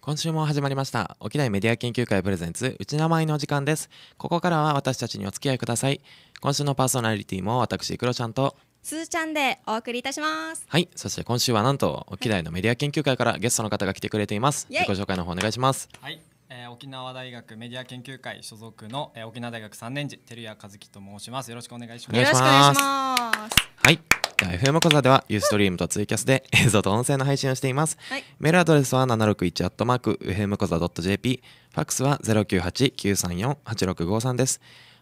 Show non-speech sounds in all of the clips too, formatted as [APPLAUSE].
今週も始まりました。沖縄メディア研究会プレゼンツ、うち名前のお時間です。ここからは私たちにお付き合いください。今週のパーソナリティも私、黒ちゃんと、すーちゃんでお送りいたします。はい、そして今週はなんと、沖縄のメディア研究会からゲストの方が来てくれています。自己紹介の方お願いします。はい、えー、沖縄大学メディア研究会所属の、えー、沖縄大学3年次、照屋和樹と申します。よろしくお願いします。よろしくお願いします。はい。FM こざでは、ユーストリームとツイキャスで [LAUGHS] 映像と音声の配信をしています。はい、メールアドレスは 761-fmkoza.jp、ファックスは098-934-8653です。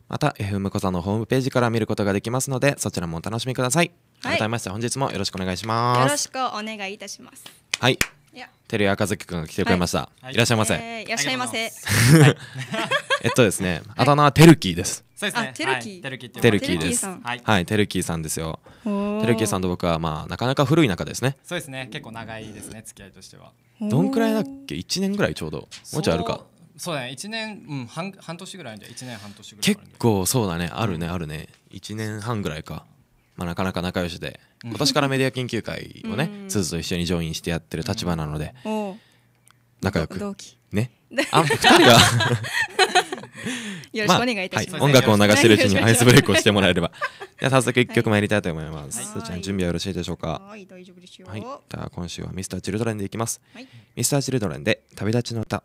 また、FM こざのホームページから見ることができますので、そちらもお楽しみください。はい、改めまして、本日もよろしくお願いします。よろしくお願いいたします。はい。照屋和樹くんが来てくれました。はい、いらっしゃいませ。いらっしゃいませ。[LAUGHS] えっとですね、あだ名はテルキーです。そうですね。テルキー。テルキーテルキーです。はい、テルキーさんですよ。テルキーさんと僕はまあなかなか古い仲ですね。そうですね。結構長いですね。付き合いとしては。どんくらいだっけ？一年ぐらいちょうど。もうちょいあるか。そうだね。一年うん半半年ぐらいじゃ一年半年ぐらい。結構そうだね。あるねあるね。一年半ぐらいか。まあなかなか仲良しで。今年からメディア研究会をね、すずと一緒にジョインしてやってる立場なので、仲良くね。[LAUGHS] あ、二人が [LAUGHS] [LAUGHS] よろしくお願いいたします。まあはい、音楽を流してるうちに [LAUGHS] アイスブレイクをしてもらえれば。で [LAUGHS] は早速一曲参りたいと思います。すーちゃん準備はよろしいでしょうか。はい、大丈夫ですよ。はい、じゃあ今週はミスターチルドレンでいきます。ミスターチルドレンで旅立ちの歌。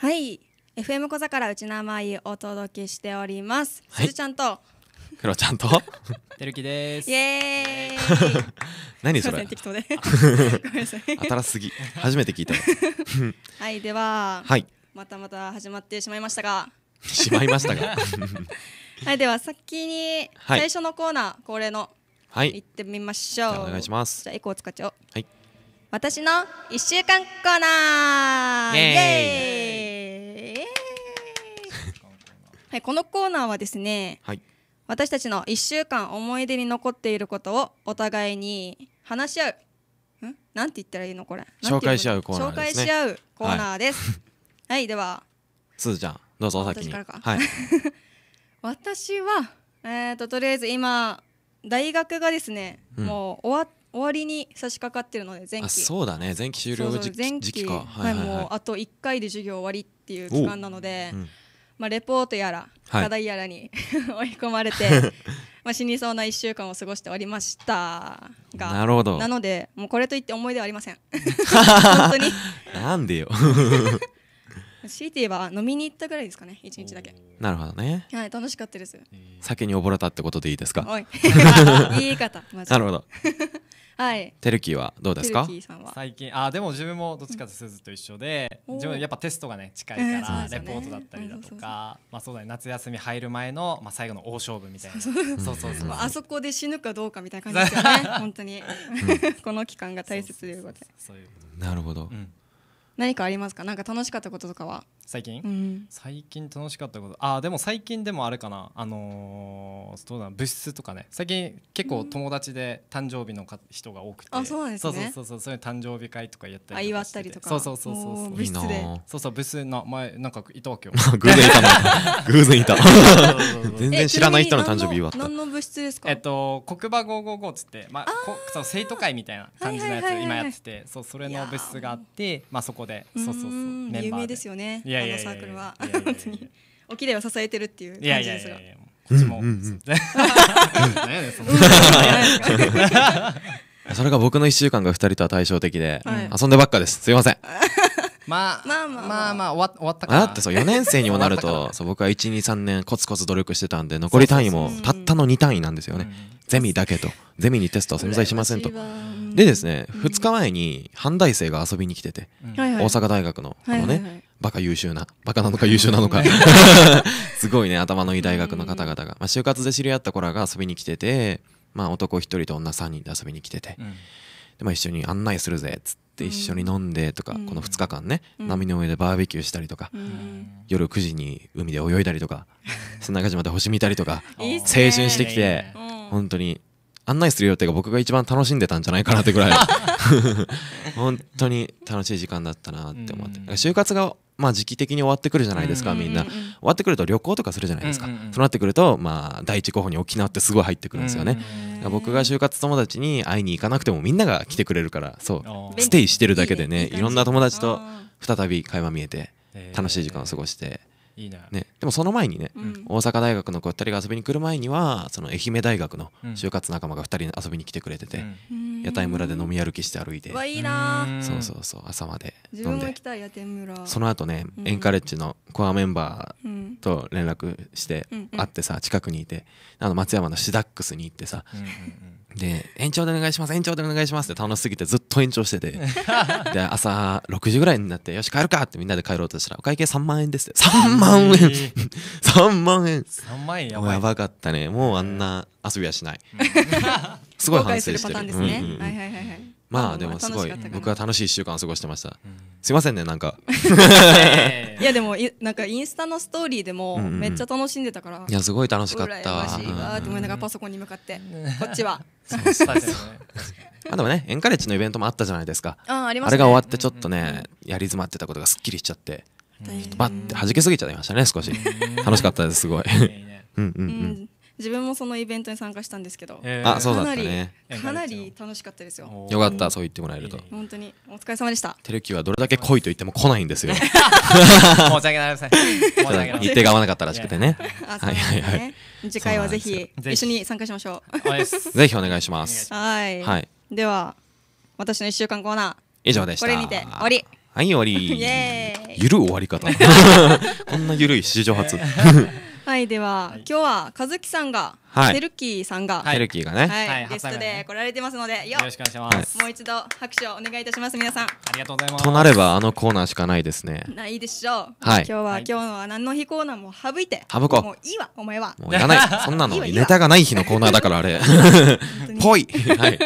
はい FM 小座からうちなまいお届けしております、はいすずちゃんとクロちゃんと [LAUGHS] てるきですイエーイ [LAUGHS] 何それ適当で [LAUGHS] 新すぎ初めて聞いたはいでは、はいまたまた始まってしまいましたがしまいましたがはいでは先に最初のコーナー恒例のはい行ってみましょう、お願いしますじゃあエコー使っちゃおうはい私の1週間コーナーイエーイはい、このコーナーはですね、はい、私たちの1週間思い出に残っていることをお互いに話し合うんなんて言ったらいいのこれ紹介し合うコーナーです、ね、紹介し合うコーナーです、はい、はい、ではすずちゃんどうぞ先にはい、[LAUGHS] 私は、えーと、とりあえず今大学がですね、うん、もう終わっ終わりに差し掛かってるので前期そうだね前期終了時前期か、はいはいはい、もうあと1回で授業終わりっていう時間なので、うん、まあ、レポートやら課題やらに、はい、追い込まれて [LAUGHS] まあ死にそうな1週間を過ごしておりましたがなるほどなのでもうこれといって思い出はありません [LAUGHS] 本当になんでよ [LAUGHS] 強いて言えば飲みに行ったぐらいですかね一日だけなるほどねはい楽しかったです酒に溺れたってことでいいですかいい方なるほどはい。テルキーはどうですか？最近あでも自分もどっちかとすずと一緒で、うん、自分やっぱテストがね近いから、レポートだったりだとか、まあそうだね夏休み入る前のまあ最後の大勝負みたいな。そうそうそう。あそこで死ぬかどうかみたいな感じですよね。[LAUGHS] 本当にこの期間が大切ということで。なるほど。何かありますか？なんか楽しかったこととかは？最近、うん、最近楽しかったことああでも最近でもあれかなあのー、どうだ物質とかね最近結構友達で誕生日のか人が多くて、あそうですねそうそうそうそう誕生日会とかやったりとかしたりとかそうそうそうそう物質でそうそう物質な前なんかいたわけよ [LAUGHS] 偶然いたな偶然いた [LAUGHS] 全然知らない人の誕生日祝った何の物質ですかえっと黒馬555っつってまあこそ生徒会みたいな感じのやつ今やっててそうそれの物質があってまあそこでそうそうそうメンバーで有名ですよねいややのサークルは本当に沖でを支えてるっていう感じですが。うちも、[LAUGHS] それが僕の1週間が2人とは対照的で、遊んでばっかですすいません [LAUGHS] まあ、まあまあまあ、終わったかなだってそう4年生にもなると僕は123年コツコツ努力してたんで残り単位もたったの2単位なんですよね、ゼミだけとゼミにテストは存在しませんとでですね、う2日前に阪大生が遊びに来てて、大阪大学のこのね、バカ優秀な、バカなのか優秀なのか [LAUGHS] すごいね、頭のいい大学の方々が、まあ、就活で知り合った子らが遊びに来てて、まあ、男1人と女3人で遊びに来てて、うん、でまあ、一緒に案内するぜっつって。一緒に飲んでとか、うん、この2日間ね、うん、波の上でバーベキューしたりとか、うん、夜9時に海で泳いだりとか [LAUGHS] 砂中島で星見たりとか青春してきて本当に案内する予定が僕が一番楽しんでたんじゃないかなってぐらい [LAUGHS] 本当に楽しい時間だったなって思って就活がまあ、時期的に終わってくるじゃないですか、みんな、終わってくると旅行とかするじゃないですか、そうなってくると、まあ、第一候補に沖縄ってすごい入ってくるんですよね、僕が就活友達に会いに行かなくてもみんなが来てくれるからそうステイしてるだけでねいろんな友達と再び垣間見えて楽しい時間を過ごして。いいねでもその前にね、うん、大阪大学の子2人が遊びに来る前にはその愛媛大学の就活仲間が2人遊びに来てくれてて、うん、屋台村で飲み歩きして歩いてわいいなそうそうそう朝まで飲んでその後ね、うん、エンカレッジのコアメンバーと連絡して会ってさ近くにいてあの松山のシダックスに行ってさ、うんうんうんで延長でお願いします延長でお願いしますって楽しすぎてずっと延長してて [LAUGHS] で朝6時ぐらいになってよし帰るかってみんなで帰ろうとしたらお会計3万円ですって3万円、3万円3 [LAUGHS] 万円やばいやばかったねもうあんな遊びはしない、すごい反省してる、ねうんはいはいはいはいまあでもすごい僕は楽しい1週間過ごしてました、うん、すいませんねなんか [LAUGHS] いやでもなんかインスタのストーリーでもめっちゃ楽しんでたから、うんうん、いやすごい楽しかったわって思いながらパソコンに向かって、こっちは [LAUGHS] あでもねエンカレッジのイベントもあったじゃないですかあありまね、あれが終わってちょっとね、うんうん、やり詰まってたことがすっきりしちゃってバッてはじけすぎちゃいましたね少し楽しかったですすごい [LAUGHS] うんうんうん、自分もそのイベントに参加したんですけど、えー、あそうだったねかなり楽しかったですよよかったそう言ってもらえると本当にお疲れ様でしたテルキはどれだけ来いと言っても来ないんですよ申し訳ないまです [LAUGHS] 日程が合わなかったらしくてねはいはいはい次回はぜひ一緒に参加しましょうぜひお願いしますはいはいでは私の一週間コーナー以上でしたこれにて終わりはい終わりゆる終わり方 [LAUGHS] こんなゆるい史上初はいでは、はい、今日は和樹さんが、はい、セルキーさんが、はい、セルキーがね、はい、ゲストで来られてますのでよろしくお願いしますもう一度拍手をお願いいたします皆さんありがとうございますとなればあのコーナーしかないですねないでしょう、はい、今日は、今日のは何の日コーナーも省いて省こうもういいわお前はもういらない [LAUGHS] そんなのネタがない日のコーナーだからあれ [LAUGHS] [LAUGHS] ぽいはい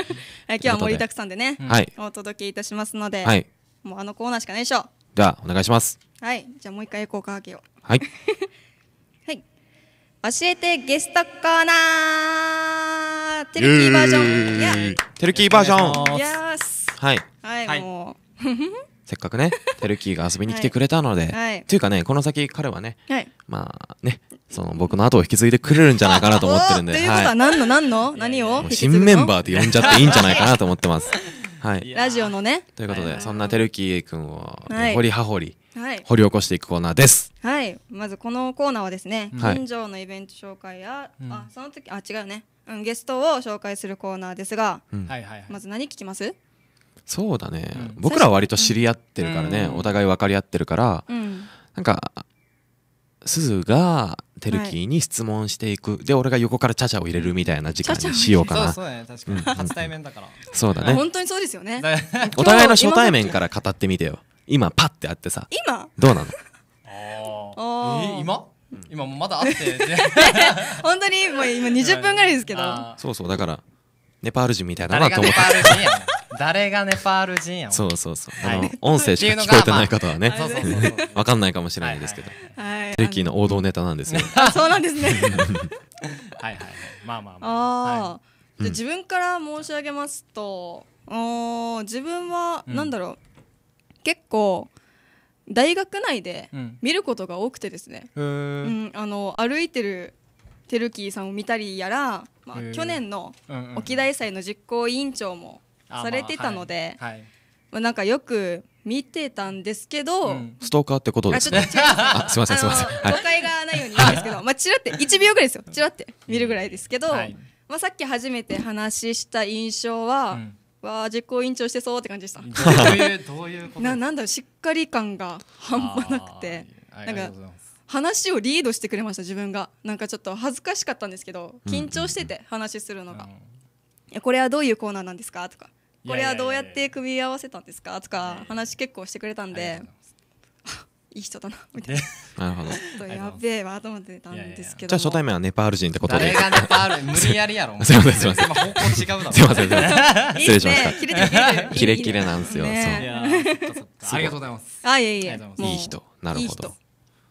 今日は盛りだくさんでね、はい、お届けいたしますので、はい、もうあのコーナーしかないでしょうではお願いしますはいじゃあもう一回エコーかけようはい教えてゲストコーナーテルキーバージョンテルキーバージョンはいはい、はい、もう [LAUGHS] せっかくねテルキーが遊びに来てくれたので、はい、というかねこの先彼はね、はい、まあねその僕の後を引き継いでくれるんじゃないかなと思ってるんでということは何の何の何を新メンバーで呼んじゃっていいんじゃないかなと思ってますはいラジオのねということでそんなテルキー君を、ね、掘りは掘り掘り起こしていくコーナーです。はい、まずこのコーナーはですね、はい、近所のイベント紹介や、あその時あ違うね、うん、ゲストを紹介するコーナーですが、まず何聞きます？そうだね、僕らは割と知り合ってるからね、お互い分かり合ってるから、なんかすずがてるきに質問していく、で俺が横からちゃちゃを入れるみたいな時間にしようかなそうね確かに、初対面だからそうだね本当にそうですよねお互いの初対面から語ってみてよ今パッて会ってさ今どうなのえ今今もまだ会って [LAUGHS] 本当にもう今20分ぐらいですけどそうそうだからネパール人みたいだなと思った誰がネパール人やそうそうそう、音声しか聞こえてない方はね分かんないかもしれないですけどテレキーの王道ネタなんですよそうなんですね [LAUGHS] はいはいまあまあまあ、は自分から申し上げますと、うん、自分はなんだろう、結構大学内で見ることが多くてですね、うん、うん、あの歩いてるテルキーさんを見たりやら、まあ、去年の沖大祭の実行委員長もされてたので、はいはい、なんかよく見てたんですけど、うん、ストーカーってことですね。あすみませんすみません。誤解がないように言うんですけど、[LAUGHS] まあちらって1秒ぐらいですよ。ちらって見るぐらいですけど、はい、まあさっき初めて話した印象は、うん、わあ実行委員長してそうって感じでした。どういうどういうことななんだろうしっかり感が半端なくてなんか話をリードしてくれました自分がなんかちょっと恥ずかしかったんですけど緊張してて話するのが、いやこれはどういうコーナーなんですかとかこれはどうやって組み合わせたんですかとか話結構してくれたんでいいい人だなみたいな。[LAUGHS] なるほど。やべえわと思ってたんですけど。じゃあ初対面はネパール人ってことで。誰がネパール無理やりやろ。すみませんすみません。今方向違うだすみませんすません。失礼しました。キレキレなんですよ。ありがとうございます。あいえいえ。いい人。なるほど。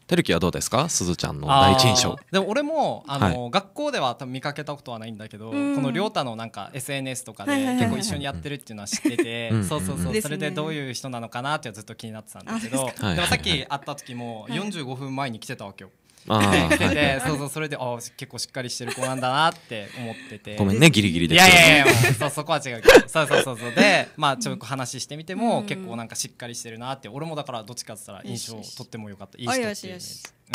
てるはどうですかすずちゃんの第一印象でも俺もあの、はい、学校では多分見かけたことはないんだけど、この亮太のなんか SNS とかで結構一緒にやってるっていうのは知ってて、そうそうそう、それでどういう人なのかなってずっと気になってたんだけど、でもさっき会った時も45分前に来てたわけよ。でそうそうそれであ結構しっかりしてる子なんだなって思っててごめんねギリギリでいやいやいやそうそこは違うけどそうそうそうそうでまあちょっと話してみても、結構なんかしっかりしてるなって俺もだからどっちかって言ったら印象とっても良かったいい人っていう、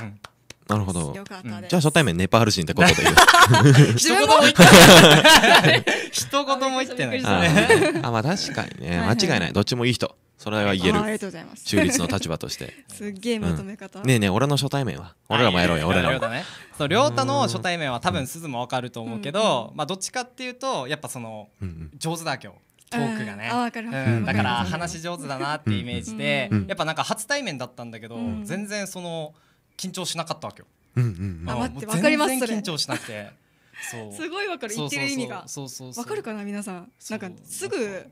うんなるほど。よかったです。じゃあ初対面ネパール人ってことで [LAUGHS] 一言も言ってない。一言も言ってない。あ、まあ確かにね。間違いない。どっちもいい人。それは言える。ありがとうございます。[LAUGHS] 中立の立場として。すっげえまとめ方。ねえねえ、俺の初対面は。俺らもやろうよ、俺らも。そう、りょうたの初対面は多分すずもわかると思うけど、まあどっちかっていうと、やっぱその、上手だ今日。トークがね、うん、だから話上手だなってイメージで、やっぱなんか初対面だったんだけど、全然その緊張しなかったわけよ。うんうんうん、あ待ってわかりますそれ緊張しなくてすごいわかる言ってる意味がわかるかな皆さんなんかすぐ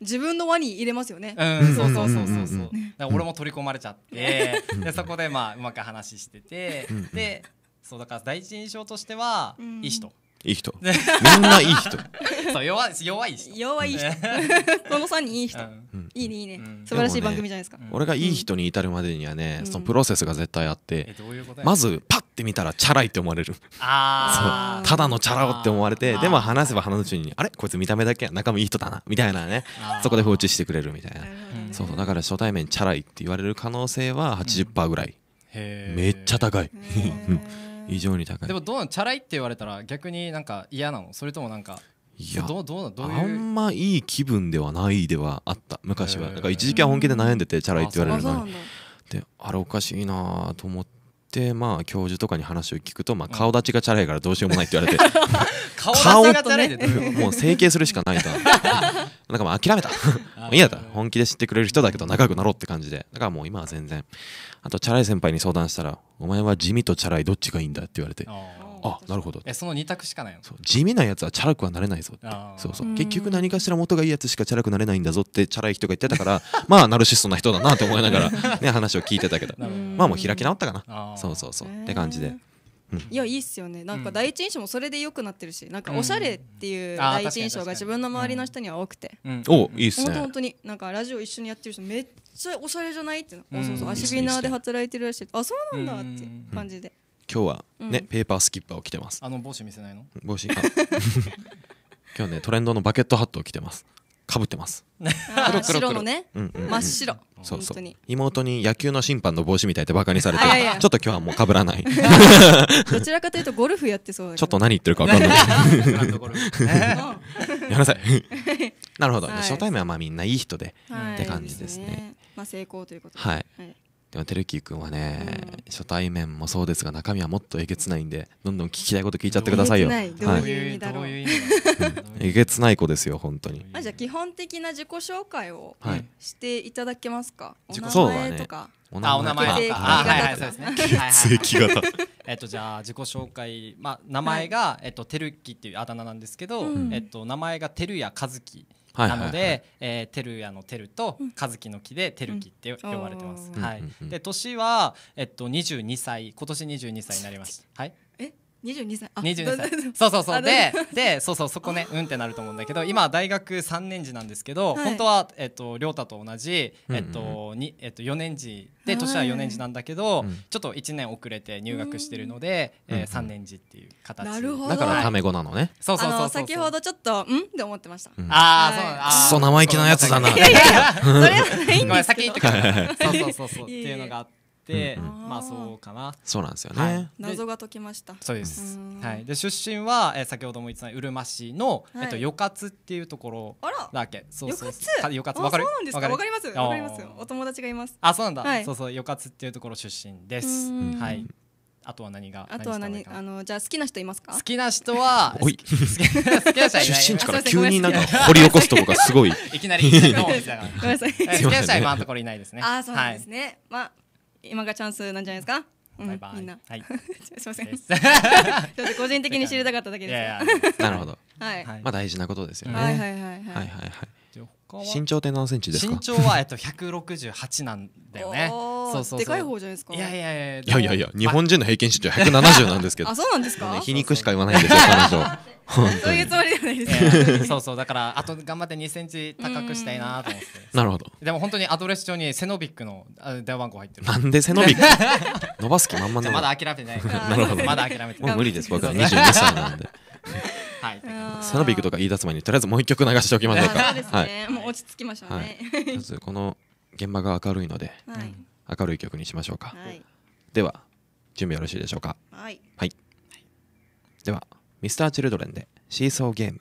自分の輪に入れますよね。うん、そうそうそうそうそう。俺も取り込まれちゃって、でそこでまあうまく話してて、で、そうだから第一印象としては、いい人。いい人。みんないい人。[LAUGHS] そう弱い弱い人。弱い人。この3人いい人。いいねいいね。素晴らしい番組じゃないですか。俺がいい人に至るまでにはね、そのプロセスが絶対あって、まずパッて見たらチャラいって思われる。ああ。ただのチャラ男って思われて、でも話せば話すうちに、あれこいつ見た目だけ中身いい人だなみたいなね。そこで放置してくれるみたいな。そうそうだから初対面チャラいって言われる可能性は80%ぐらい。めっちゃ高い。異常に高いでもどうチャラいって言われたら逆になんか嫌なのそれともなんかいやどうどうどうあんまいい気分ではないではあった昔は、なんか一時期は本気で悩んでて、チャラいって言われるのにであれおかしいなと思ってでまあ教授とかに話を聞くと、まあ、顔立ちがチャラいからどうしようもないって言われて [LAUGHS] 顔立ちがチャラいもう整形するしかないと [LAUGHS] なんかもう諦めた [LAUGHS] いいやだ本気で知ってくれる人だけど仲良くなろうって感じでだからもう今は全然あとチャラい先輩に相談したら「お前は地味とチャラいどっちがいいんだ」って言われてあなるほどえその二択しかないの地味なやつはチャラくはなれないぞってそうそう結局何かしら元がいいやつしかチャラくなれないんだぞってチャラい人が言ってたからまあナルシストな人だなと思いながら、[LAUGHS] ね、話を聞いてたけどまあもう開き直ったかなそうそうそうって感じで。うん、いやいいっすよねなんか第一印象もそれで良くなってるし、なんかおしゃれっていう第一印象が自分の周りの人には多くて、おいいっすね本当になんかラジオ一緒にやってる人めっちゃおしゃれじゃないって、うそうそうアシビナーで働いてるらしいあそうなんだって感じで、今日はね、うん、ペーパースキッパーを着てますあの帽子見せないの帽子 [LAUGHS] 今日ねトレンドのバケットハットを着てますかぶってます黒黒のね、うんうんうん、真っ白そうそう妹に野球の審判の帽子みたいでてバカにされてちょっと今日はもうかぶらない [LAUGHS] どちらかというとゴルフやってそうちょっと何言ってるか分かんない [LAUGHS] やめなさいなるほど、はい、初対面はまあみんないい人で、はい、って感じですね、ね、まあ成功ということはい、はいでも照樹君はね、初対面もそうですが中身はもっとえげつないんでどんどん聞きたいこと聞いちゃってくださいよ。えげつない子ですよ本当に。あじゃあ基本的な自己紹介をしていただけますか。自己紹介とか。お名前とか。はいはいそうですね。血液型。えっとじゃあ自己紹介まあ名前がえっと照樹っていうあだ名なんですけどえっと名前が照屋和樹。なので、えー、テルヤのテルと和樹の木でテルキって呼ばれてます。はい。で年はえっと22歳今年22歳になりました。はい。22歳22歳そうそうそうででそうそうそこね [LAUGHS] うんってなると思うんだけど今大学3年次なんですけど、はい、本当は、えっと、亮太と同じ、えっとにえっと、4年次で年は4年次なんだけど、はい、ちょっと1年遅れて入学してるので、うん、えー、3年次っていう形なるほどだからタメ語なのね、はい、そうそうそう先ほどちょっと「ん?」って思ってました、うん、あ、はい、あそうあそ生意気なやつだないやいやそれはないんですけど先言ってからそうそうそうそうっていうのがあって。、うんうん、まあそうかなそうなんですよね、はい、謎が解きましたそうです、はい、で出身は、えー、先ほども言ったうるま市の、はい、えっと、よかつっていうところだっけそうそうそうよかつわかるわかりますわかりますお友達がいますあそうなんだ、はい、そうそうよかつっていうところ出身ですはいあとは何があとは何あのじゃあ好きな人いますか [LAUGHS] 好きな人はい好きな人は出身地から急になんか掘り起こすとこがすごい [LAUGHS] いきなり [LAUGHS] ごめんなさい好きな人は今のところいないですねあそうなんですね、はい、まあ今がチャンスなんじゃないですかバイバイ、うん、みんな、はい、[LAUGHS] すみません [LAUGHS] ちょっと個人的に知りたかっただけですなるほど、はい、まあ大事なことですよねはいはいはいはいはいはい身長って何センチですか身長はえっと168なんだよねそうそうでかい方じゃないですかいやいやいやいやいや日本人の平均身長170 [LAUGHS] なんですけどあそうなんですか、ね、皮肉しか言わないんですよ彼女そういうつもりじゃないですか、そうそうだからあと頑張って2センチ高くしたいなと思ってなるほどでも本当にアドレス帳にセノビックの電話番号入ってるなんでセノビック [LAUGHS] 伸ばす気満々なのまだ諦めてないなるほどまだ諦めてないもう無理です僕は22歳なんではい、サラビックとか言い出す前にとりあえずもう一曲流しておきましょうか。はい、もう落ち着きましょうね。はい、まずこの現場が明るいので、明るい曲にしましょうか。では準備よろしいでしょうか。はい。はい。ではミスターチルドレンでシーソーゲーム。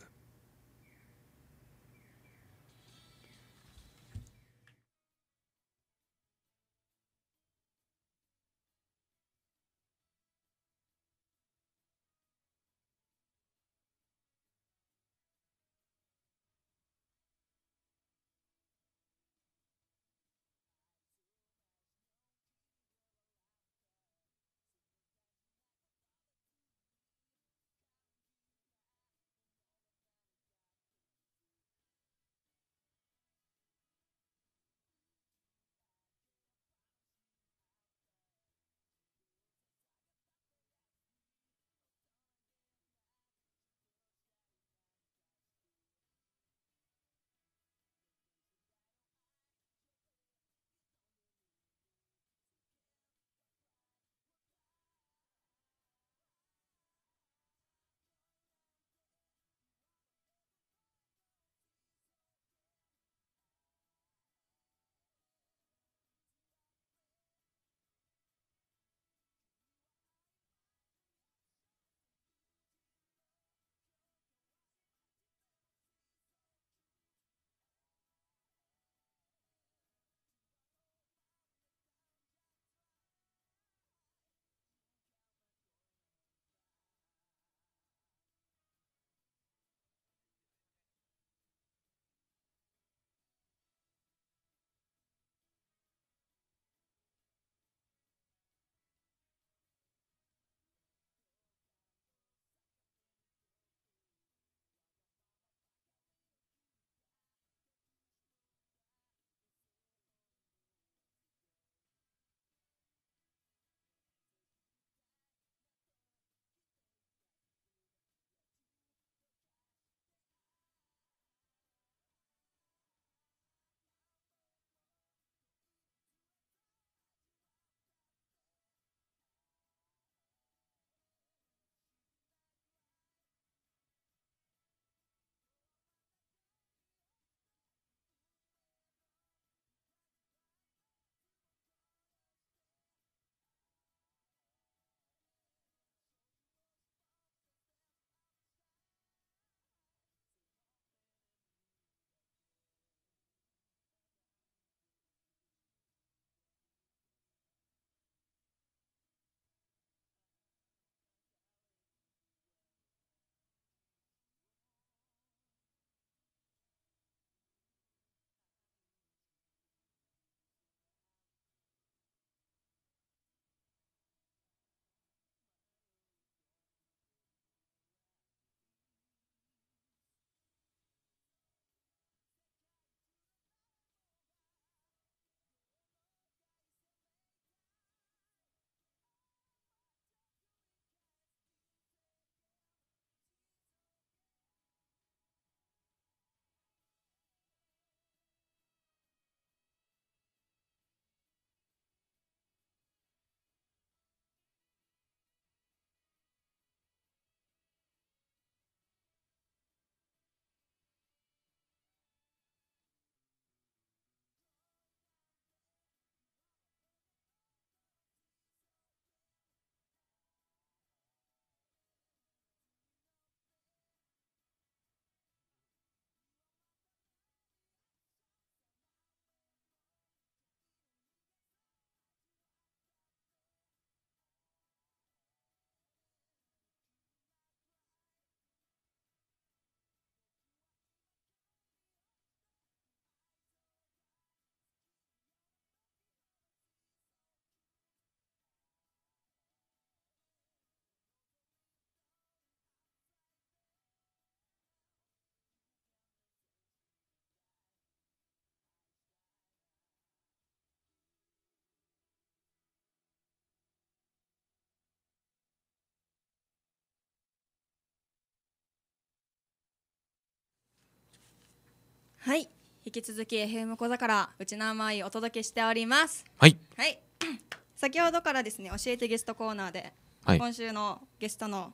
はい引き続き FM 小座からうちの甘いお届けしておりますはいはい [COUGHS] 先ほどからですね教えてゲストコーナーで、はい、今週のゲストの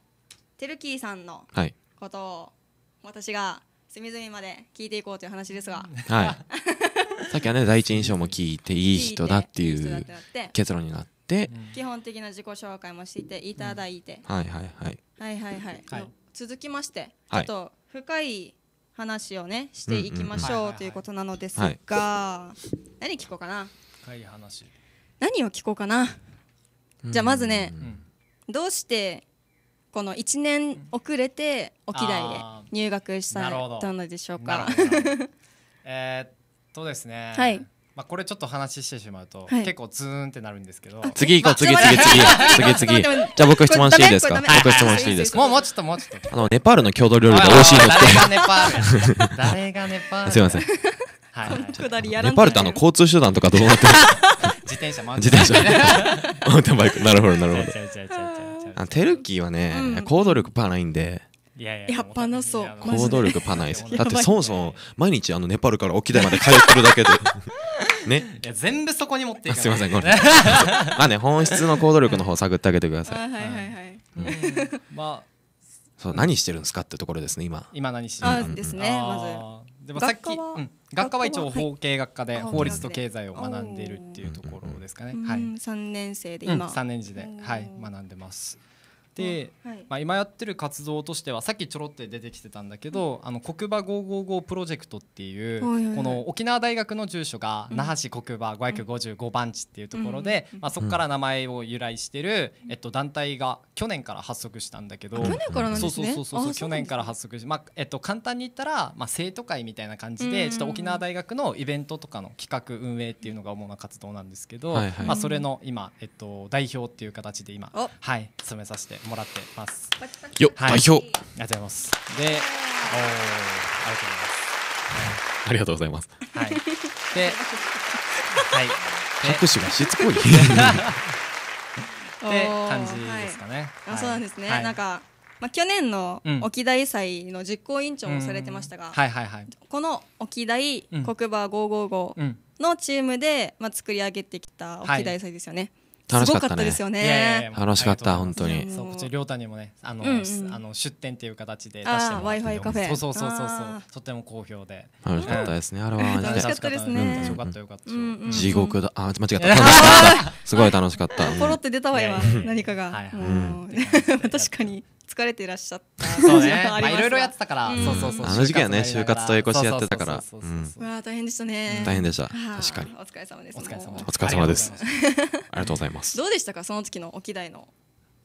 てるきーさんのことを私が隅々まで聞いていこうという話ですが、はい、[LAUGHS] さっきはね第一印象も聞いていい人だっていう結論になって、うん、基本的な自己紹介もしていただいて、うん、はいはいはいはいはいはい、はい、続きまして、ちょっと深い話をねしていきましょうということなのですが何聞こうかな深い話何を聞こうかなじゃあまずねどうしてこの1年遅れて沖大で入学したのでしょうか [LAUGHS] えっとですね、はい、まあ、これちょっと話してしまうと、はい、結構ズーンってなるんですけど次行こう次次次次次じゃあ僕質問していいですか僕質問していいですかもうもうちょっともうちょっとあのネパールの郷土料理が美味しいのって誰がネパール誰がネパールすいませんはい、はい、ネパールってあの交通手段とかどうなってる [LAUGHS] 自転車マウンテンバイクなるほどなるほどテルキーはね、うん、行動力パーないんでいやいややっぱなそう行動力パーないですだってそもそも毎日あのネパールから沖縄まで通ってるだけでね。いや全部そこに持っていかないすいません、ごめん [LAUGHS] まあね、本質の行動力の方探ってあげてください。はいはいはい。まあそう、何してるんですかってところですね、今。今何してるんですねまあでもさっき学科は一応法系学科で法律と経済を学んでいるっていうところですかね。はい。ん三年生で今。う三年次で、はい、学んでます。で、はい、まあ、今やってる活動としてはさっきちょろって出てきてたんだけど、あの国馬555プロジェクトっていう、はいはい、この沖縄大学の住所が那覇市国馬555番地っていうところで、うん、まあ、そこから名前を由来してる、えっと、団体が去年から発足したんだけど去年からなんですねそうそうそう去年から発足し、まあえっと、簡単に言ったら、まあ、生徒会みたいな感じで、ちょっと沖縄大学のイベントとかの企画運営っていうのが主な活動なんですけど、はいはい、まあ、それの今、えっと、代表っていう形で今、はい、務めさせてもらってます。よ、はい、代表。ありがとうございます。で、おお、ありがとうございます。ありがとうございます。はい。で、[LAUGHS] はい。拍手がしつこい。[LAUGHS] って感じですかね。あ、そうなんですね。なんか。まあ、去年の沖大祭の実行委員長もされてましたが、はははいいい、この沖大黒馬555のチームで、まあ、作り上げてきた沖大祭ですよね、楽しかったですよね。楽しかった、本当に。そう、こちら、りょうたにもね、あの、あの、出店っていう形で出してもらって。カフェ。そうそうそうそう、とても好評で。楽しかったですね、あれは。楽しかったですね。よかったよかった。地獄だ、あ、間違 [LAUGHS] った。すごい楽しかった。ポロって出たわ、今、何かが。[LAUGHS] 確かに。疲れていらっしゃったそうねまあいろいろやってたから、そうそうそうあの時期はね就活とエコシやってたからうわ大変でしたね大変でした確かにお疲れ様ですお疲れ様ですありがとうございますどうでしたかその時の沖大の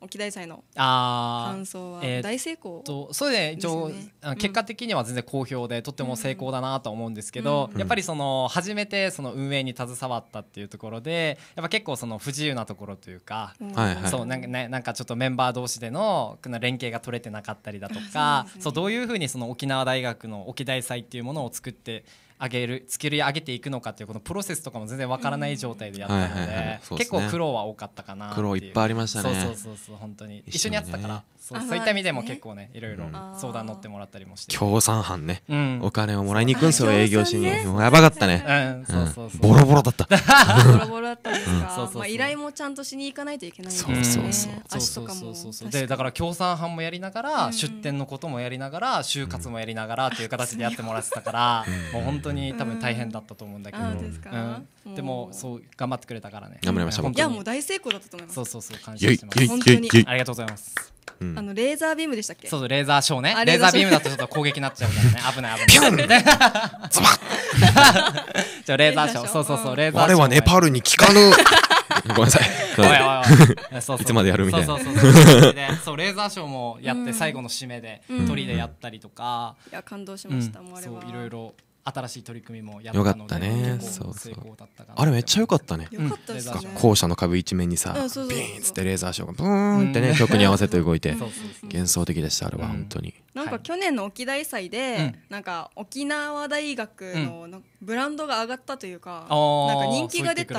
沖大祭の感想は大成功、えー、とそうで、ね、一応、ね、結果的には全然好評で、うん、とても成功だなと思うんですけど、うん、やっぱりその初めてその運営に携わったっていうところでやっぱ結構その不自由なところというか、うん、そうなんかねなんかちょっとメンバー同士での連携が取れてなかったりだとかそう、ねそう、どういうふうにその沖縄大学の沖大祭っていうものを作って上げるスキル上げていくのかっていうこのプロセスとかも全然わからない状態でやったので結構苦労は多かったかな苦労いっぱいありましたねそうそうそうそう本当に一緒にやってたからそういった意味でも結構ねいろいろ相談乗ってもらったりもして共産班ね、お金をもらいに行くんですよ営業しに、やばかったね、うん、ボロボロだった [LAUGHS] ボロボロだったそうそう依頼もちゃんとしに行かないといけない、うそうそうそうそうそうそうでだから共産班もやりながら、出店のこともやりながら就活もやりながらっていう形でやってもらってたから、もう本当に多分大変だったと思うんだけど、うん、でもそう頑張ってくれたからね頑張りましたいやもう大成功だったと思いますそうそうそう感謝してますありがとうございますあのレーザービームでしたっけそうそうレーザーショーねレーザービームだとちょっと攻撃になっちゃうからね危ない危ないじゃレーザーショー [LAUGHS] [LAUGHS] そうそうそうレーザーあれはネパールに効かぬ [LAUGHS] ごめんなさい。おいおいい。つまでやるみたいな。そうそうそう。レーザーショーもやって、最後の締めで、鳥でやったりとか。いや、感動しました、もうあれは。いろいろ新しい取り組みもやったのでよかったねそうそうあれめっちゃ良かったね、うん、校舎の壁一面にさ、うん、ビーンつってレーザーショーがブーンってね、曲に合わせて動いて [LAUGHS] 幻想的でしたあれは本当に、なんか去年の沖大祭で、なんか沖縄大学の、ブランドが上がったというかなんか人気が出た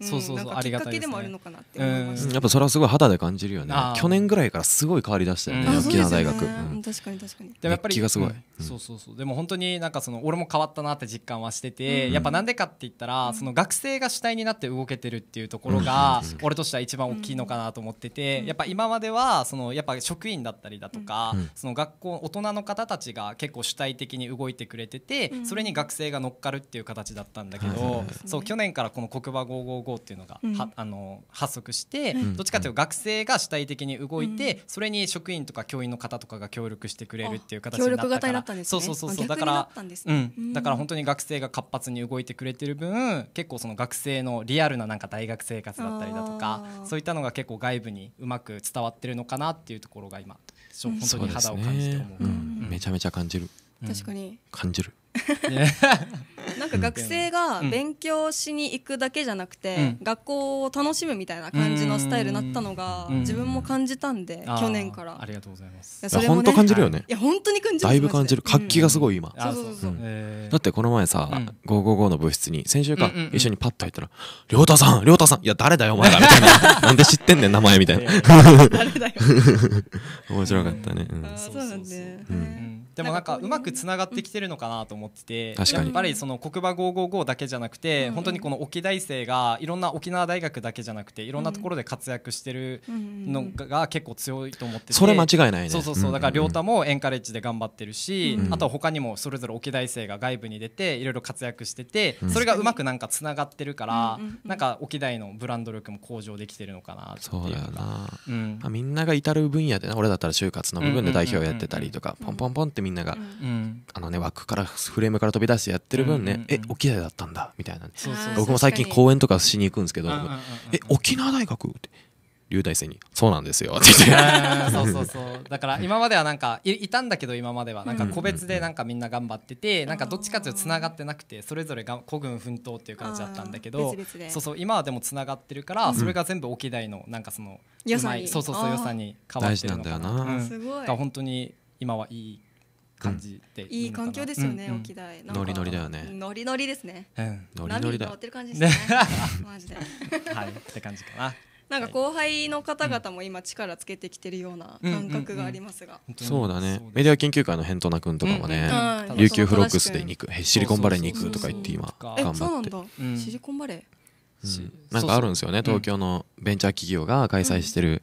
そうそうそう、うん、きっかけでもあるのかなって思いまし、ね、やっぱそれはすごい肌で感じるよね去年ぐらいからすごい変わりだしたよね、うん、大学、ねうん、確かに確かにでもやっぱり、気がすうん、そうそうそうでも本当になんかその俺も変わったなって実感はしてて、やっぱなんでかって言ったら、その学生が主体になって動けてるっていうところが、俺としては一番大きいのかなと思ってて、やっぱ今まではそのやっぱ職員だったりだとか、その学校大人の方たちが結構主体的に動いてくれてて、それに学生が乗っかるっていう形だったんだけど、そう去年からこの国場555っていうのが、はあの発足して、どっちかというと学生が主体的に動いて、それに職員とか教員の方とかが協力してくれるっていう形になったんでそうそうそうそうだからうんだから本当に学生が活発に動いてくれてる分結構その学生のリアルななんか大学生活だったりだとかそういったのが結構外部にうまく伝わってるのかなっていうところが今本当に肌を感じて思う、うん、めちゃめちゃ感じる確かに感じるなんか学生が勉強しに行くだけじゃなくて、うん、学校を楽しむみたいな感じのスタイルになったのが自分も感じたんで、去年からありがとうございますいや、も、ね、本当感じるよねいや本当に感じるだいぶ感じる活気がすごい今、そそううだってこの前さ、五五555の部室に先週か、一緒にパッと入ったら「亮太さん亮太さんいや誰だよお前ら」みたいな「[LAUGHS] なんで知ってんねん名前」みたいな面白かったね、うん、そうなんで、うんでもなんかうまくつながってきてるのかなと思っててやっぱりその国馬555だけじゃなくて本当にこの沖大生がいろんな沖縄大学だけじゃなくていろんなところで活躍してるのが結構強いと思っててそれ間違いないねそうそうそうだから亮太もエンカレッジで頑張ってるしあとは他にもそれぞれ沖大生が外部に出ていろいろ活躍しててそれがうまくなんかつながってるからなんか沖大のブランド力も向上できてるのかなっていうか、うん、みんなが至る分野で俺だったら就活の部分で代表やってたりとかポンポンポンってみんなが、うん、あのね枠からフレームから飛び出してやってる分ね、うんうんうん、え沖縄だったんだみたいな、ね、僕も最近公演とかしに行くんですけど「え沖縄大学?」って龍大生に「そうなんですよ」って言ってそうそうそうだから今まではなんかいたんだけど今まではなんか個別でなんかみんな頑張っててなんかどっちかっていうとつながってなくてそれぞれが孤軍奮闘っていう感じだったんだけどそうそう今はでもつながってるからそれが全部沖大のなんかそのそうそうそう良さに変わってるのかな、うん、すごい本当に今はいい感じでいい環境ですよね、沖大ノリノリだよねノリノリですね、ノリノリだってる感じですねマジで [LAUGHS] はいって感じかな [LAUGHS] なんか後輩の方々も今力つけてきてるような感覚がありますが、そうだねメディア研究会の辺とな君とかもね、琉球フロックスで肉シリコンバレーに行くとか言って今頑張ってシリコンバレーなんかあるんですよね東京のベンチャー企業が開催してる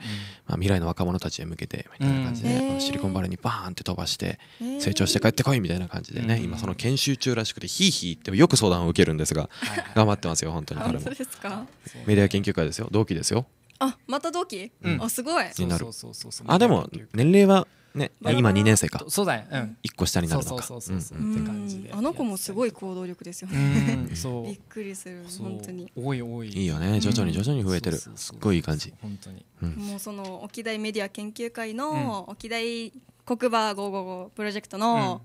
まあ、未来の若者たちへ向けてみたいな感じで、うん、シリコンバレーにバーンって飛ばして成長して帰ってこいみたいな感じでね、今その研修中らしくてひいひいってよく相談を受けるんですが、頑張ってますよ本当に彼もメディア研究会ですよ同期ですよあまた同期、うん、あすごいあでも年齢はね、今2年生かそうだうん、1個下になるのかそうそうそうそう、ん、って感じであの子もすごい行動力ですよね [LAUGHS] びっくりする本当に多い多いいいよね徐々に徐々に増えてる、うん、すっごいいい感じ本当に、うん、もうその沖大メディア研究会の沖大黒馬555プロジェクトの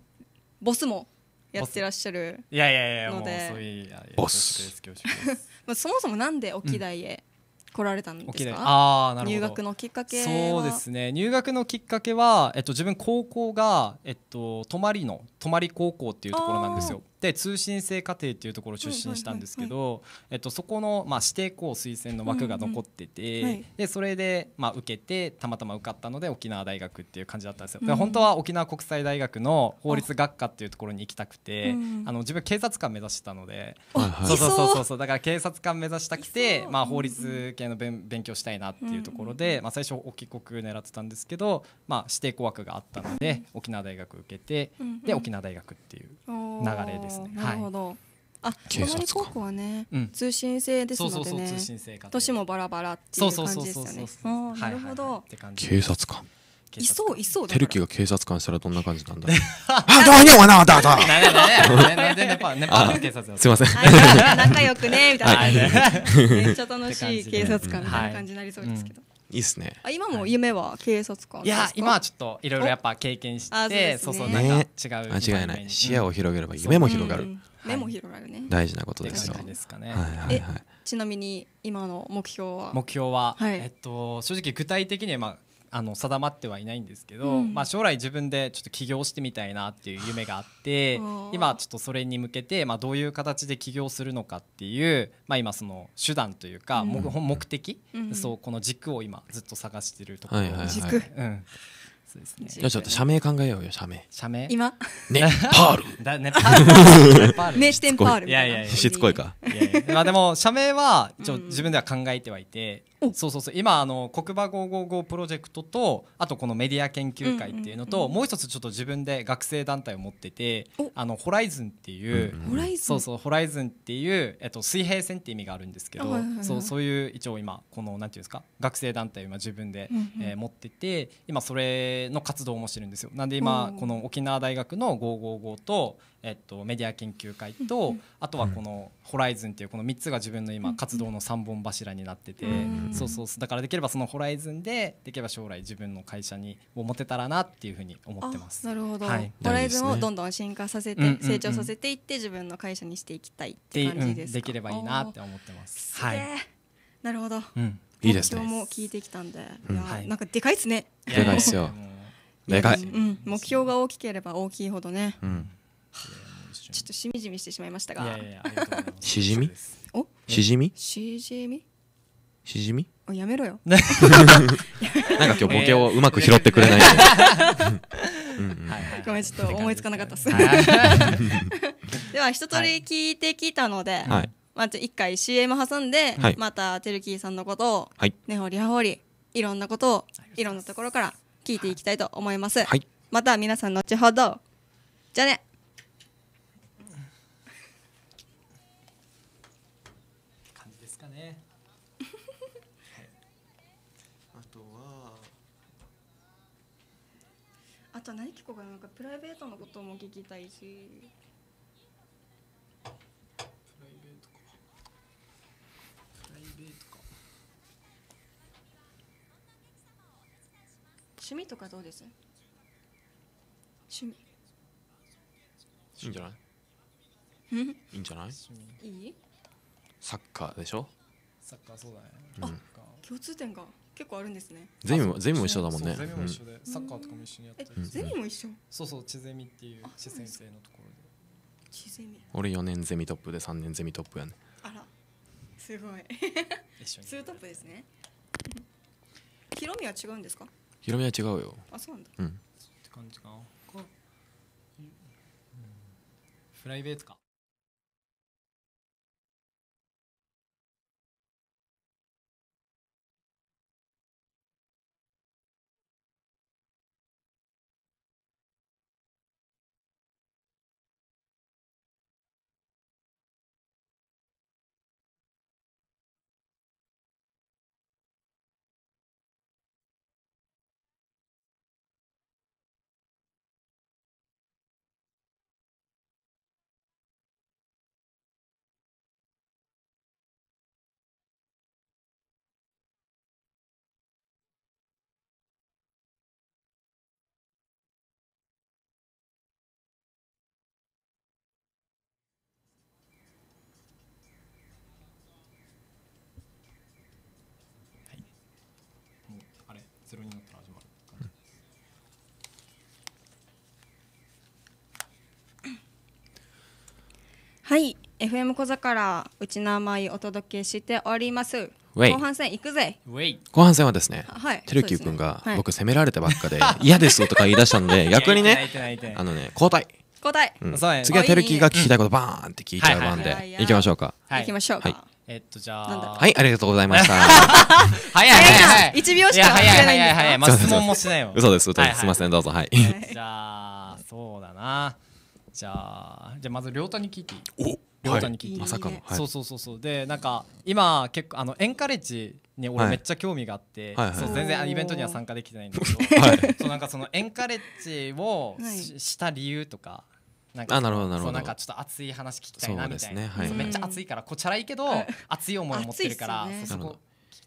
ボスもやってらっしゃるのでいやいやいやいボス [LAUGHS] まあそもそもなんで沖大へ来られたんですかあなるほど入学のきっかけそうですね入学のきっかけは、えっと、自分高校が、えっと、泊まりの泊り高校っていうところなんですよ。で通信制課程っていうところを出身したんですけど、えっと、そこの、まあ、指定校推薦の枠が残ってて、うんうん、でそれで、まあ、受けてたまたま受かったので沖縄大学っていう感じだったんですよ。うん、本当は沖縄国際大学の法律学科っていうところに行きたくて、うあの自分警察官目指してたので、うん、そうそうそうそうだから警察官目指したくて、まあ、法律系の勉勉強したいなっていうところで、まあ、最初沖国狙ってたんですけど、まあ、指定校枠があったので沖縄大学受けて、で沖きな大学っていう流れですね。なるほど、はいあ、隣高校はね、うん、通信制ですのでね、年もバラバラっていう感じですよね。なるほど。警察官。いそういそうテルキが警察官したらどんな感じなんだ。[LAUGHS] あ、どうにもなだだ。すみません。仲良くねみたいな。めっちゃ楽しい警察官みたいな感じになりそうですけど。いいっすねあ今も夢は警察官いや今はちょっといろいろやっぱ経験してそう,、ね、そうそうなんか違う、ね、間違いない視野を広げれば夢も広がる、目も広がるね大事なことですよですかね、はいはいはい、ちなみに今の目標は目標は、はい、えっと正直具体的にはまああの定まってはいないんですけど、うん、まあ、将来自分でちょっと起業してみたいなっていう夢があって今ちょっとそれに向けて、まあ、どういう形で起業するのかっていう、まあ、今その手段というか、うん、目的、うん、そうこの軸を今ずっと探しているところ、はいはい、軸、うんそうですね。ちょっと社名考えようよ社名。社名。今。ネ [LAUGHS] パール。だネパール。名シテンパール。いやいやしつこいか。いやいやまあでも社名は一応自分では考えてはいて、そうそうそう今あの国馬555プロジェクトとあとこのメディア研究会っていうのと、もう一つちょっと自分で学生団体を持っててあのホライズンっていう、そうそうホライズンっていう、えっと、水平線って意味があるんですけど、そうそういう一応今このなんていうんですか学生団体を今自分で、うえ持ってて今それの活動もしてるんですよ。なんで今この沖縄大学の555とえっと、メディア研究会と、あとはこの「ホライズンっていうこの3つが自分の今活動の3本柱になってて、そうそうだからできればその「ホライズンでできれば将来自分の会社に持てたらなっていうふうに思ってます。なるほど、はい、ホライズンをどんどん進化させて、成長させていって自分の会社にしていきたいって感じですできればいいなって思ってます。はい、なるほど、うんいいですね。も聞いてきたんで、いや、なんかでかいっすね。でかいっすよ。でかい、うん。目標が大きければ大きいほどね、うん、ちょっとしみじみしてしまいましたが。しじみしじみしじみしじみやめろよ。[LAUGHS] なんか今日ボケをうまく拾ってくれないで。[LAUGHS] ごめんちょっと思いつかなかったっす。[LAUGHS] では一通り聞いてきたので、ま一回 CM 挟んで、またてるきーさんのことをねい根掘り葉掘りいろんなことをいろんなところから聞いていきたいと思います。また皆さん後ほどじゃあね子がなんかプライベートのことも聞きたいしプライベートかプライベートか趣味とかどうです趣味いいんじゃないいいんじゃないいいサッカーでしょサッカーそうだね、うん、あ共通点が結構あるんですねゼミもゼミも一緒だもんねゼミも一緒で、サッカーとかも一緒にやったりゼミも一緒そうそう地ゼミっていう地先生のところで地ゼミ俺四年ゼミトップで三年ゼミトップやねあらすごい一緒にツートップですねヒロミは違うんですかヒロミは違うよあそうなんだうんって感じかフライベートかはい FM 小座からうちの甘いお届けしております後半戦行くぜ後半戦はですね、はい、てるきゅうくが、僕責められたばっかで嫌ですとか言い出したんで [LAUGHS] 逆にねあのね交代交代、うん、次はてるきが聞きたいことバーンって聞いちゃう番で、い行きましょうか、はい、行きましょうか、えっと、じゃあ。はい、ありがとうございました。早い早い早秒しか早い早い早い。まあ、質問もしないよ。嘘です、嘘です。すみません、どうぞ。はい。じゃあ、そうだな。じゃあじゃまず両端に聞いていい亮太に聞いていい、まさかの、はい、そうそうそうそうでなんか今結構あのエンカレッジに俺めっちゃ興味があって、はいはいはい、そう全然イベントには参加できてないんだけど、はい、そうなんかそのエンカレッジをしした理由とかなんかあなるほどなるほどなんかちょっと熱い話聞きたいなみたいな、ねはい、めっちゃ熱いからこちチャラいけど熱い思いを持ってるから、そ,、ね、そこ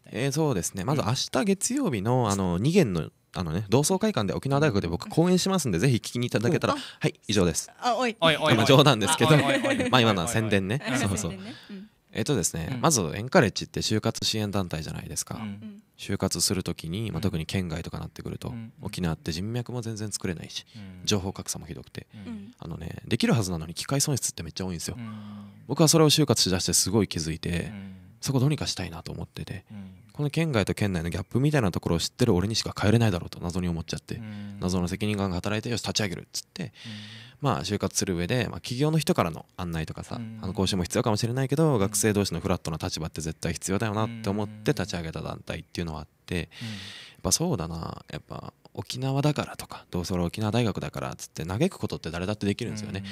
したい、えー、そうですねまず明日月曜日のあの2限のあのね同窓会館で沖縄大学で僕講演しますんでぜひ聞きにいただけたらはい以上ですあおいおいおいおい冗談ですけど [LAUGHS] まあ今のは宣伝ねそうそうえっとですね、まずエンカレッジって就活支援団体じゃないですか、就活するときに、まあ、特に県外とかなってくると、沖縄って人脈も全然作れないし、情報格差もひどくて、あのねできるはずなのに機械損失ってめっちゃ多いんですよ、僕はそれを就活しだしてすごい気づいて、そこどうにかしたいなと思ってて、うん、この県外と県内のギャップみたいなところを知ってる俺にしか帰れないだろうと謎に思っちゃって、うん、謎の責任感が働いてよし立ち上げるっつって、うん、まあ就活する上で、まあ、企業の人からの案内とかさ、あの講習も必要かもしれないけど、学生同士のフラットな立場って絶対必要だよなって思って立ち上げた団体っていうのはあって、やっぱそうだなやっぱ沖縄だからとかどうせ俺沖縄大学だからっつって嘆くことって誰だってできるんですよね。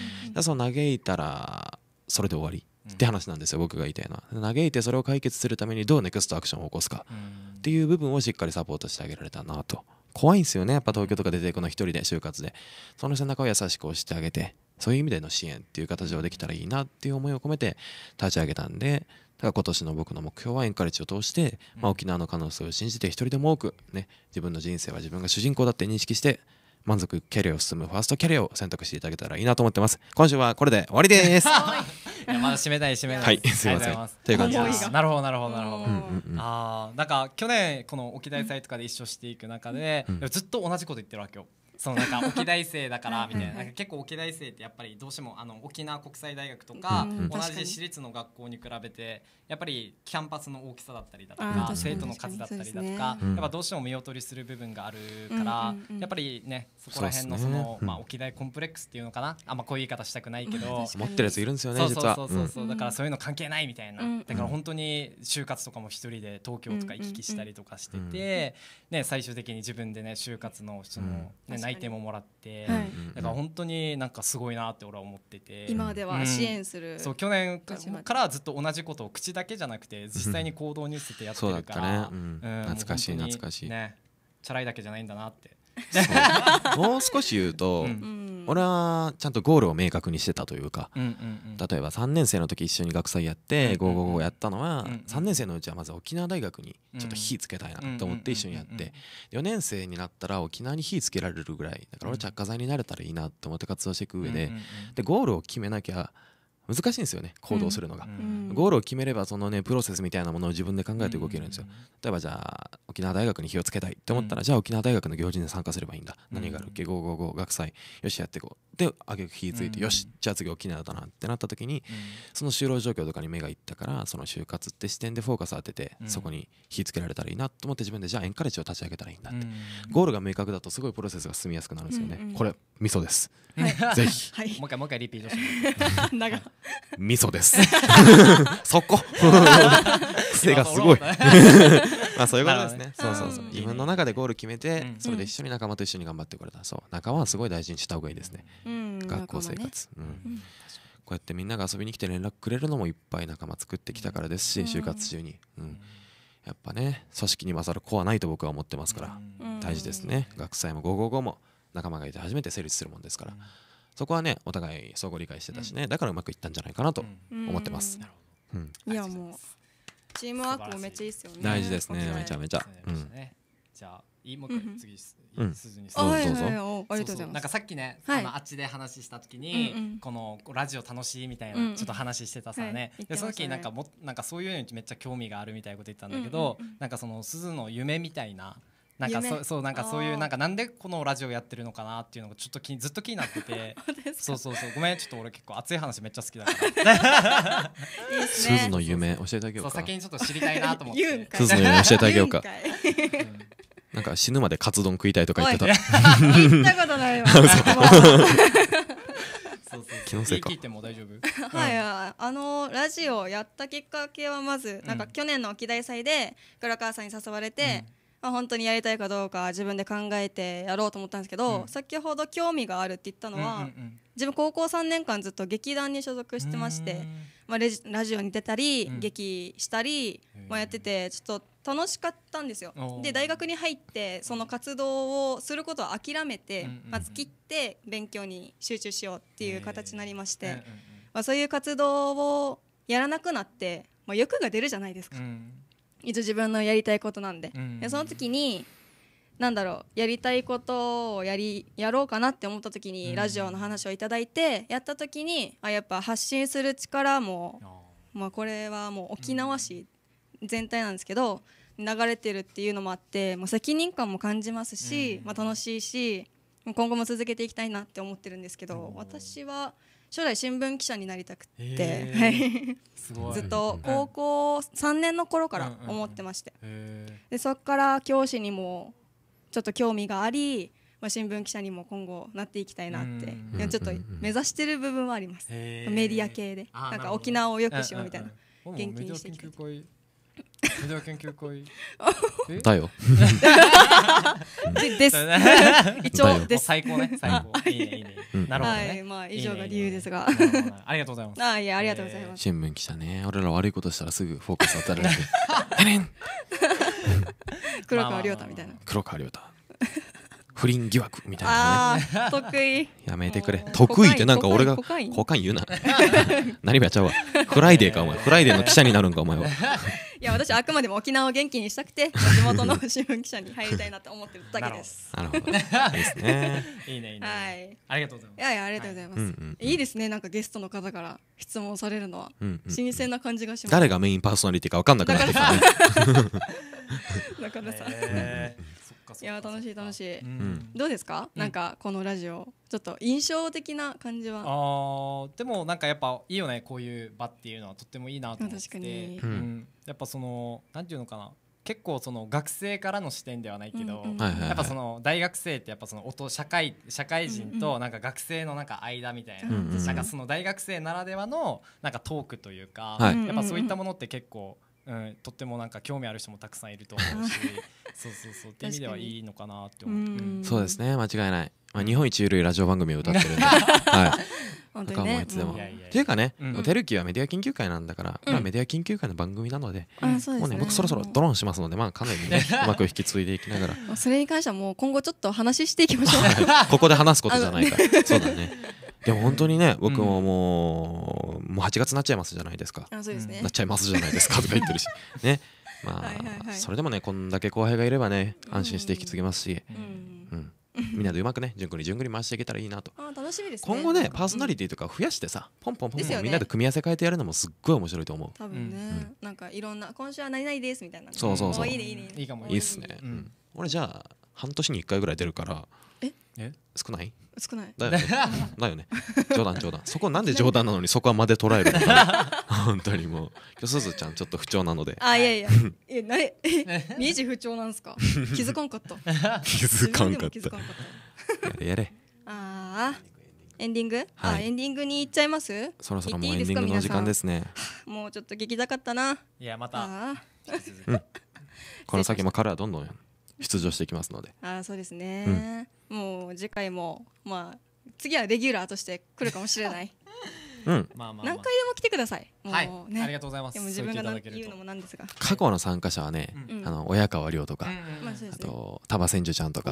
その嘆いたらそれで終わりって話なんですよ、僕が言いたいのは嘆いてそれを解決するためにどうネクストアクションを起こすかっていう部分をしっかりサポートしてあげられたなと怖いんですよねやっぱ東京とか出ていくの1人で就活でその背中を優しく押してあげてそういう意味での支援っていう形をできたらいいなっていう思いを込めて立ち上げたんでだから今年の僕の目標はエンカレッジを通して、まあ、沖縄の可能性を信じて一人でも多くね自分の人生は自分が主人公だって認識して満足キャリアを進むファーストキャリアを選択していただけたらいいなと思ってます今週はこれで終わりですいやまだ締めたい締めないはいすみませんという感じですなるほどなるほどなるほど、うんうん、ああなんか去年この沖大祭とかで一緒していく中で、ずっと同じこと言ってるわけよ、そうなんか沖大生だからみたいな結構沖大生ってやっぱりどうしてもあの沖縄国際大学とか、同じ私立の学校に比べてやっぱりキャンパスの大きさだったりだとか生徒の数だったりだとか、やっぱどうしても見劣りする部分があるから、やっぱりねそこら辺のその、まあ、沖大コンプレックスっていうのかなあんまこういう言い方したくないけど持ってるやついるんですよねそうそうそうそう、だからそういうの関係ないみたいな、だから本当に就活とかも一人で東京とか行き来したりとかしてて、ね、最終的に自分でね就活のその、ね、内定ももらって、はい、だから本当になんかすごいなって俺は思ってて今では支援する、うん、そう去年からずっと同じことを口だけじゃなくて実際に行動に移ってやってるから、ねうん、懐かしい懐かしいねチャラいだけじゃないんだなってもう少し言うと、うん俺はちゃんとゴールを明確にしてたというか、例えば3年生の時一緒に学祭やって555やったのは3年生のうちはまず沖縄大学にちょっと火つけたいなと思って一緒にやって4年生になったら沖縄に火つけられるぐらいだから俺着火剤になれたらいいなと思って活動していく上ででゴールを決めなきゃ難しいんですよね行動するのが、うん、ゴールを決めればそのねプロセスみたいなものを自分で考えて動けるんですよ、うん、例えばじゃあ沖縄大学に火をつけたいって思ったら、うん、じゃあ沖縄大学の行事に参加すればいいんだ、何があるっけ555学祭よしやっていこうであげ火ついて、よしじゃあ次沖縄だなってなった時に、その就労状況とかに目がいったからその就活って視点でフォーカス当てて、そこに火つけられたらいいなと思って自分でじゃあエンカレッジを立ち上げたらいいんだって、ゴールが明確だとすごいプロセスが進みやすくなるんですよね、これ味噌です、はい、ぜひ、はい、もう一回もう一回リピートして [LAUGHS] 長味噌です。[LAUGHS] そこ癖がすごい。[LAUGHS] まあそういうことですね。そうそうそう。自分の中でゴール決めて、それで一緒に仲間と一緒に頑張ってこれた。そう仲間はすごい大事にした方がいいですね。学校生活。うんこうやってみんなが遊びに来て連絡くれるのもいっぱい仲間作ってきたからですし、就活中に。うんやっぱね組織に勝る子はないと僕は思ってますから大事ですね学祭も555も仲間がいて初めて成立するもんですから。そこはねお互い相互理解してたしね、だからうまくいったんじゃないかなと思ってます、いやもうチームワークもめっちゃいいっすよね大事ですねめちゃめちゃ、じゃあもう一回次すずにそうそうそうなんかさっきねあのあっちで話した時にこのラジオ楽しいみたいなちょっと話してたさねでその時なんかもなんかそういうのにめっちゃ興味があるみたいなこと言ったんだけどなんかそのすずの夢みたいななんかそそうなんかそういうなんかなんでこのラジオやってるのかなっていうのがちょっとずっと気になってて [LAUGHS] そうそうそうごめんちょっと俺結構熱い話めっちゃ好きだからすず、ね、の夢教えてあげようか先にちょっと知りたいなと思ってすずの夢教えてあげようか、なんか死ぬまでカツ丼食いたいとか言ってた。[LAUGHS] 言ったことないわ。そうそう気のせいか。いても大丈夫。はい、うん、あのラジオやったきっかけはまず、なんか去年の沖大祭で倉川さんに誘われて、うんまあ、本当にやりたいかどうか自分で考えてやろうと思ったんですけど、うん、先ほど興味があるって言ったのは、うんうんうん、自分高校3年間ずっと劇団に所属してまして、まあ、レジラジオに出たり、うん、劇したり、まあ、やっててちょっと楽しかったんですよ。で大学に入ってその活動をすることを諦めて、うんうんうん、まず切って勉強に集中しようっていう形になりまして、まあ、そういう活動をやらなくなって、まあ、欲が出るじゃないですか。うん一応自分のやりたいことなんでうん、でその時になんだろうやりたいことをやりやろうかなって思った時に、ラジオの話をいただいてやった時にあやっぱ発信する力も、まあ、これはもう沖縄市全体なんですけど、流れてるっていうのもあってもう責任感も感じますし、まあ、楽しいし今後も続けていきたいなって思ってるんですけど私は。将来新聞記者になりたくて、えー、[LAUGHS] ずっと高校3年の頃から思ってまして、でそこから教師にもちょっと興味があり、まあ、新聞記者にも今後なっていきたいなってちょっと目指してる部分はあります、メディア系でなんか沖縄をよくしようみたいな元気にしていきたい。メディア研究会 [LAUGHS] だよです [LAUGHS] 一応です最高ね最高いいねいいね、なるほど、ね、まあ以上が理由ですがありがとうございますあいやありがとうございます、新聞記者ね俺ら悪いことしたらすぐフォーカス当たられて黒川亮太みたいな黒川亮太不倫疑惑みたいなね得意やめてくれ得意ってなんか俺が他に言うな [LAUGHS] 何もやっちゃうわフライデーかお前フライデーの記者になるんかお前はいや私あくまでも沖縄を元気にしたくて地元の新聞記者に入りたいなと思ってるだけです。[LAUGHS] なるほど。ね。いいね [LAUGHS] いいね。はい。ありがとうございます。いやいやありがとうございます。いいですねなんかゲストの方から質問されるのは新鮮な感じがします。誰がメインパーソナリティかわかんなくなってきた。中田さん。いや楽しい楽しい、うん、どうですか、うん、なんかこのラジオちょっと印象的な感じはあでもなんかやっぱいいよねこういう場っていうのはとってもいいなと思って確かに、うん、やっぱそのなんていうのかな結構その学生からの視点ではないけど、うんうん、やっぱその大学生ってやっぱその音社会社会人となんか学生のなんか間みたいなうんうん、なんかその大学生ならではのなんかトークというか、はい、やっぱそういったものって結構、うん、とってもなんか興味ある人もたくさんいると思うし。[LAUGHS] そうそうそうって意味ではいいのかなって思う。そうですね間違いない、まあ、日本一ゆるいラジオ番組を歌ってるんで、[LAUGHS] はい本当にね、いつでも。っていうかね、テルキはメディア研究会なんだから、まあメディア研究会の番組なので、もうね僕そろそろドローンしますので、まあかなりねう [LAUGHS] まく引き継いでいきながら。それに関してはもう今後ちょっと話していきましょう。[LAUGHS] ここで話すことじゃないかそうだね。でも本当にね、僕ももうもう8月になっちゃいますじゃないですか。なっちゃいますじゃないですかとか言ってるし、ね。まあ、それでもねこんだけ後輩がいればね安心して引き継げますし、うんみんなでうまくね順繰り順繰り回していけたらいいなとあ楽しみです、今後ねパーソナリティとか増やしてさ、ポンポンポンポン、みんなで組み合わせ変えてやるのもすっごい面白いと思う多分ね、なんかいろんな今週は何々ですみたいなそうそうそういいねいいねいいかもいいっすね、俺じゃあ半年に1回ぐらい出るからえ少ない少ないだよね [LAUGHS] だよね冗談冗談そこなんで冗談なのにそこはまで捉えるの [LAUGHS] 本当にもう今日すずちゃんちょっと不調なのであいやいやいや [LAUGHS] なえ明治不調なんすか気づかんかった気づかんかったやれやれああエンディング、はい、あエンディングに行っちゃいますそろそろもうエンディングの時間ですねもうちょっと激だかったないやまた、うん、この先も彼はどんどん出場していきますので。あそうですね、うん、もう次回も、まあ、次はレギュラーとして来るかもしれない。うん、まあまあ、何回でも来てください。はい、ね、ありがとうございます。でも自分が言うのもなんですが、過去の参加者はね、うん、あの親川亮とか、うん、あと多摩千住ちゃんとか、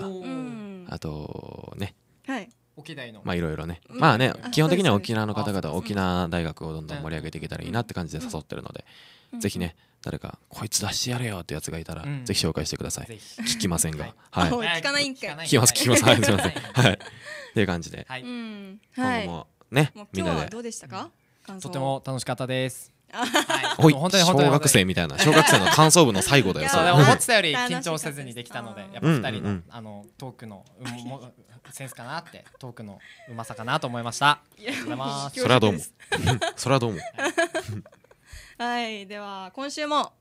あとね、はい、沖大のまあいろいろね、まあね、基本的には沖縄の方々、沖縄大学をどんどん盛り上げていけたらいいなって感じで誘ってるので、ぜひね、誰かこいつ出してやれよってやつがいたら、うん、ぜひ紹介してください聞きませんが、はい、はい、聞かないんかい聞きます聞きますはいすみませんはいっていう感じで、はい、今後もねみんなでどうでしたか、とても楽しかったですはい、本当に本当小学生みたいな小学生の感想部の最後だよそれ思ってたより緊張せずにできたのでやっぱ2人の,、あのトークのセンスかなってトークのうまさかなと思いましたそれはどうも [LAUGHS] それはどうもはいでは今週も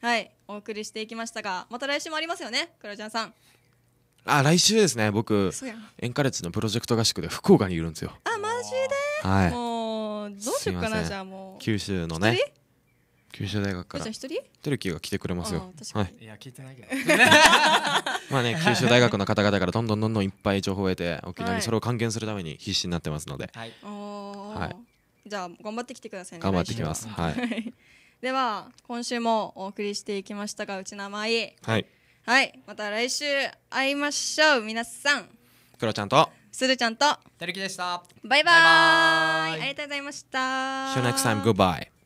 はいお送りしていきましたがまた来週もありますよねクロちゃんさんあ来週ですね僕エンカレッジのプロジェクト合宿で福岡にいるんですよあマジで、はい、もうどうしようかなじゃあもう九州のね九州大学から一人トルキーが来てくれますよはい、いや聞いてないけど [LAUGHS] まあね九州大学の方々からどんどんどんどんいっぱい情報を得て沖縄にそれを還元するために必死になってますのではい、はいじゃあ頑張ってきてくださいね頑張ってきますはい [LAUGHS] では今週もお送りしていきましたがうちの甘いはいはいまた来週会いましょう皆さんクロちゃんとするちゃんとたるきでしたバイバイありがとうございました See you next time goodbye